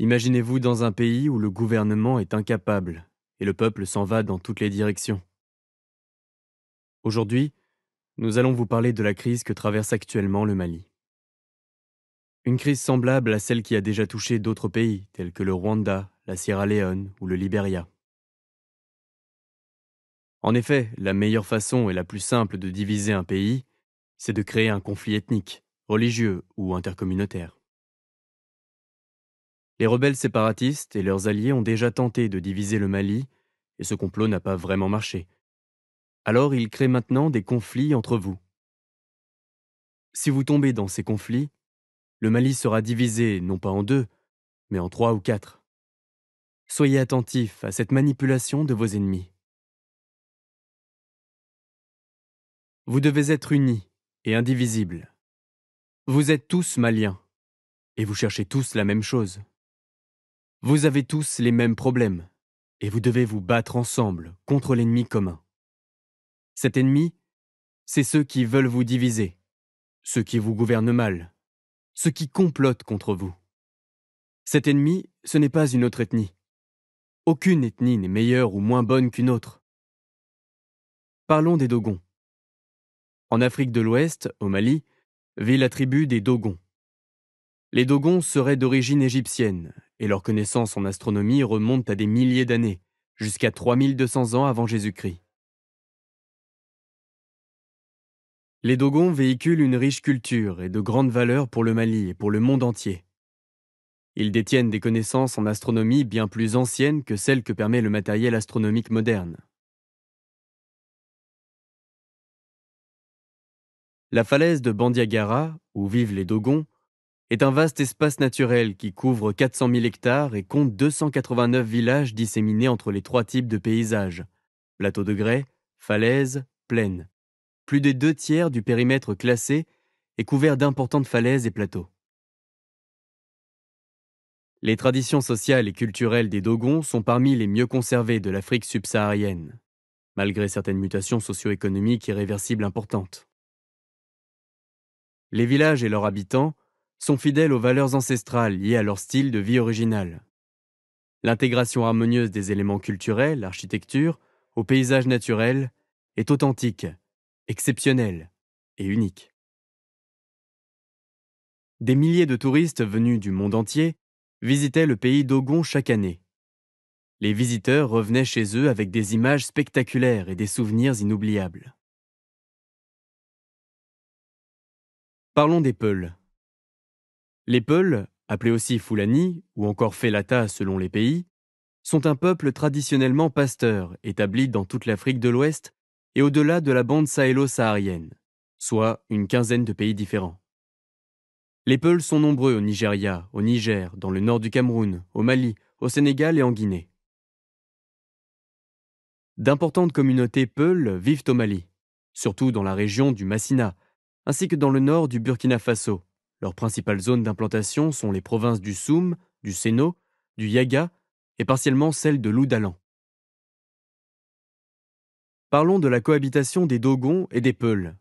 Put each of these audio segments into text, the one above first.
Imaginez-vous dans un pays où le gouvernement est incapable et le peuple s'en va dans toutes les directions. Aujourd'hui, nous allons vous parler de la crise que traverse actuellement le Mali. Une crise semblable à celle qui a déjà touché d'autres pays, tels que le Rwanda, la Sierra Leone ou le Liberia. En effet, la meilleure façon et la plus simple de diviser un pays, c'est de créer un conflit ethnique, religieux ou intercommunautaire. Les rebelles séparatistes et leurs alliés ont déjà tenté de diviser le Mali, et ce complot n'a pas vraiment marché. Alors ils créent maintenant des conflits entre vous. Si vous tombez dans ces conflits, le Mali sera divisé non pas en deux, mais en trois ou quatre. Soyez attentifs à cette manipulation de vos ennemis. Vous devez être unis et indivisibles. Vous êtes tous maliens, et vous cherchez tous la même chose. Vous avez tous les mêmes problèmes, et vous devez vous battre ensemble contre l'ennemi commun. Cet ennemi, c'est ceux qui veulent vous diviser, ceux qui vous gouvernent mal, ceux qui complotent contre vous. Cet ennemi, ce n'est pas une autre ethnie. Aucune ethnie n'est meilleure ou moins bonne qu'une autre. Parlons des Dogons. En Afrique de l'Ouest, au Mali, vit la tribu des Dogons. Les Dogons seraient d'origine égyptienne, et leurs connaissances en astronomie remontent à des milliers d'années, jusqu'à 3200 ans avant Jésus-Christ. Les Dogons véhiculent une riche culture et de grandes valeurs pour le Mali et pour le monde entier. Ils détiennent des connaissances en astronomie bien plus anciennes que celles que permet le matériel astronomique moderne. La falaise de Bandiagara, où vivent les Dogons, est un vaste espace naturel qui couvre 400 000 hectares et compte 289 villages disséminés entre les trois types de paysages plateaux de grès, falaises, plaines. Plus des deux tiers du périmètre classé est couvert d'importantes falaises et plateaux. Les traditions sociales et culturelles des Dogons sont parmi les mieux conservées de l'Afrique subsaharienne, malgré certaines mutations socio-économiques irréversibles importantes. Les villages et leurs habitants sont fidèles aux valeurs ancestrales liées à leur style de vie original. L'intégration harmonieuse des éléments culturels, l'architecture, au paysage naturel est authentique, exceptionnelle et unique. Des milliers de touristes venus du monde entier visitaient le pays d'Ogon chaque année. Les visiteurs revenaient chez eux avec des images spectaculaires et des souvenirs inoubliables. Parlons des Peuls, les Peuls, appelés aussi Fulani ou encore Felata selon les pays, sont un peuple traditionnellement pasteur établi dans toute l'Afrique de l'Ouest et au-delà de la bande sahélo-saharienne, soit une quinzaine de pays différents. Les Peuls sont nombreux au Nigeria, au Niger, dans le nord du Cameroun, au Mali, au Sénégal et en Guinée. D'importantes communautés Peuls vivent au Mali, surtout dans la région du Massina, ainsi que dans le nord du Burkina Faso, leurs principales zones d'implantation sont les provinces du Soum, du Séno, du Yaga et partiellement celle de l'Oudalan. Parlons de la cohabitation des Dogons et des Peuls.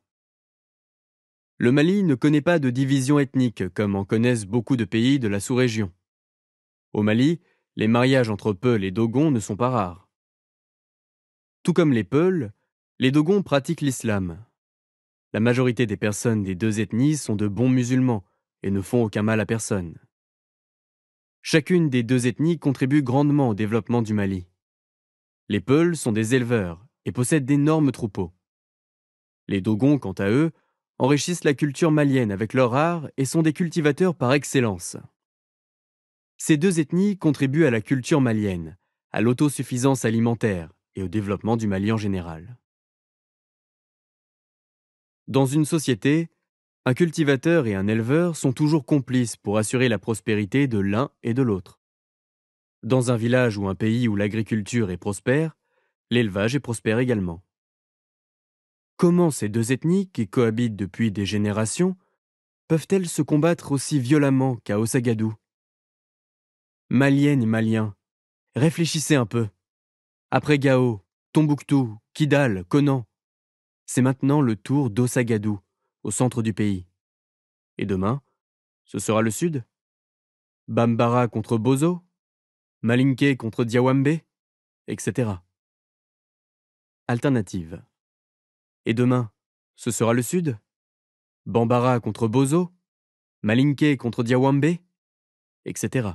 Le Mali ne connaît pas de division ethnique comme en connaissent beaucoup de pays de la sous-région. Au Mali, les mariages entre Peuls et Dogons ne sont pas rares. Tout comme les Peuls, les Dogons pratiquent l'islam. La majorité des personnes des deux ethnies sont de bons musulmans et ne font aucun mal à personne. Chacune des deux ethnies contribue grandement au développement du Mali. Les Peuls sont des éleveurs et possèdent d'énormes troupeaux. Les Dogons, quant à eux, enrichissent la culture malienne avec leur art et sont des cultivateurs par excellence. Ces deux ethnies contribuent à la culture malienne, à l'autosuffisance alimentaire et au développement du Mali en général. Dans une société, un cultivateur et un éleveur sont toujours complices pour assurer la prospérité de l'un et de l'autre. Dans un village ou un pays où l'agriculture est prospère, l'élevage est prospère également. Comment ces deux ethnies, qui cohabitent depuis des générations, peuvent-elles se combattre aussi violemment qu'à Osagadou Maliennes et Maliens, réfléchissez un peu. Après Gao, Tombouctou, Kidal, Conan, c'est maintenant le tour d'Osagadou, au centre du pays. Et demain, ce sera le sud Bambara contre Bozo Malinke contre Diawambe Etc. Alternative. Et demain, ce sera le sud Bambara contre Bozo Malinke contre Diawambe Etc.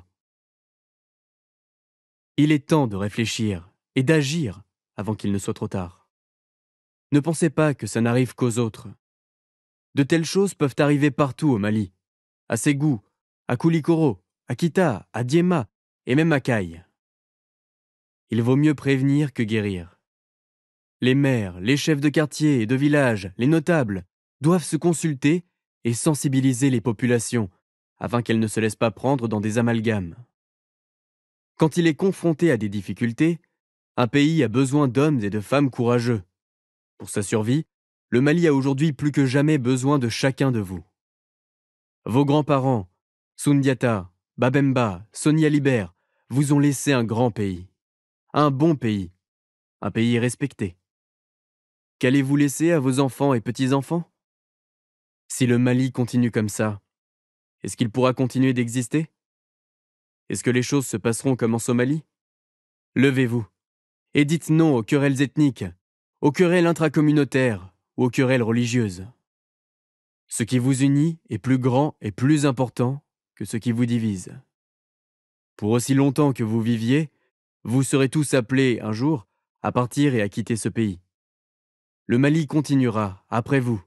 Il est temps de réfléchir et d'agir avant qu'il ne soit trop tard. Ne pensez pas que ça n'arrive qu'aux autres. De telles choses peuvent arriver partout au Mali. À Ségou, à Koulikoro, à Kita, à Diema et même à Caille. Il vaut mieux prévenir que guérir. Les maires, les chefs de quartier et de village, les notables, doivent se consulter et sensibiliser les populations, afin qu'elles ne se laissent pas prendre dans des amalgames. Quand il est confronté à des difficultés, un pays a besoin d'hommes et de femmes courageux. Pour sa survie, le Mali a aujourd'hui plus que jamais besoin de chacun de vous. Vos grands-parents, Sundiata, Babemba, Sonia Libert, vous ont laissé un grand pays. Un bon pays. Un pays respecté. Qu'allez-vous laisser à vos enfants et petits-enfants Si le Mali continue comme ça, est-ce qu'il pourra continuer d'exister Est-ce que les choses se passeront comme en Somalie Levez-vous et dites non aux querelles ethniques, aux querelles intracommunautaires ou aux querelles religieuses. Ce qui vous unit est plus grand et plus important que ce qui vous divise. Pour aussi longtemps que vous viviez, vous serez tous appelés, un jour, à partir et à quitter ce pays. Le Mali continuera, après vous.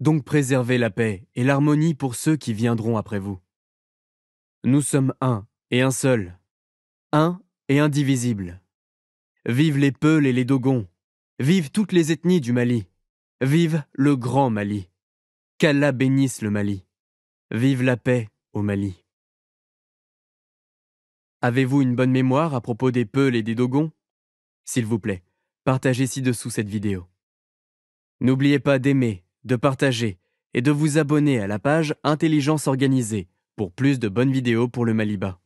Donc préservez la paix et l'harmonie pour ceux qui viendront après vous. Nous sommes un et un seul, un et indivisible. Vivent les Peuls et les Dogons, Vive toutes les ethnies du Mali. Vive le grand Mali. Qu'Allah bénisse le Mali. Vive la paix au Mali. Avez-vous une bonne mémoire à propos des Peuls et des Dogons S'il vous plaît, partagez ci-dessous cette vidéo. N'oubliez pas d'aimer, de partager et de vous abonner à la page Intelligence organisée pour plus de bonnes vidéos pour le Maliba.